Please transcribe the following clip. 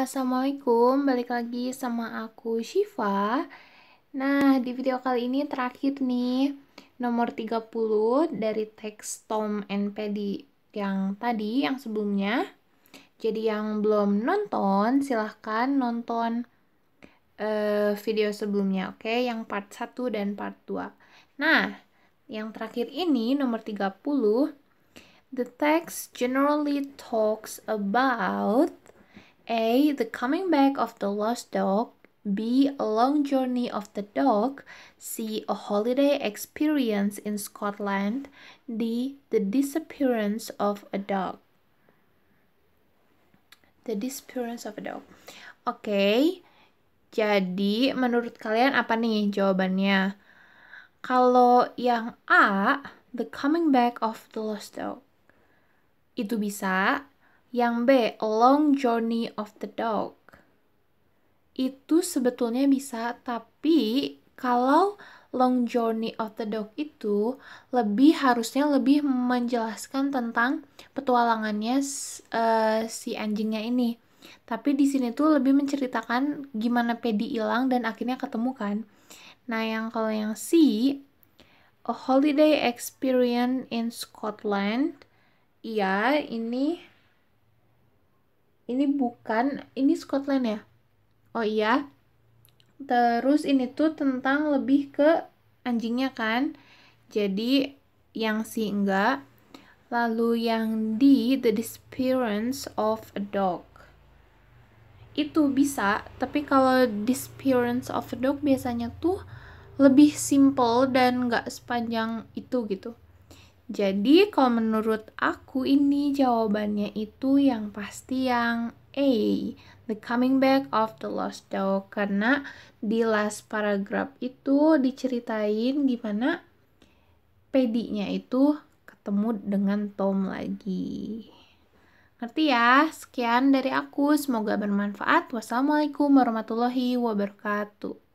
Assalamualaikum, balik lagi sama aku Shiva Nah, di video kali ini terakhir nih Nomor 30 dari teks Tom and Paddy yang tadi, yang sebelumnya Jadi yang belum nonton, silahkan nonton uh, video sebelumnya, oke? Okay? Yang part 1 dan part 2 Nah, yang terakhir ini, nomor 30 The text generally talks about A. The coming back of the lost dog. B. A long journey of the dog. C. A holiday experience in Scotland. D. The disappearance of a dog. The disappearance of a dog. Oke, okay. jadi menurut kalian apa nih jawabannya? Kalau yang A, the coming back of the lost dog. Itu bisa, yang B, A Long Journey of the Dog. Itu sebetulnya bisa, tapi kalau Long Journey of the Dog itu lebih harusnya lebih menjelaskan tentang petualangannya uh, si anjingnya ini. Tapi di sini tuh lebih menceritakan gimana Pedi hilang dan akhirnya ketemu kan. Nah, yang kalau yang C A Holiday Experience in Scotland. Iya, ini ini bukan ini Scotland ya oh iya terus ini tuh tentang lebih ke anjingnya kan jadi yang si enggak lalu yang di the disappearance of a dog itu bisa tapi kalau disappearance of a dog biasanya tuh lebih simple dan nggak sepanjang itu gitu jadi kalau menurut aku ini jawabannya itu yang pasti yang A, The Coming Back of the Lost Dog. Karena di last paragraph itu diceritain gimana Pedinya itu ketemu dengan Tom lagi. Ngerti ya? Sekian dari aku, semoga bermanfaat. Wassalamualaikum warahmatullahi wabarakatuh.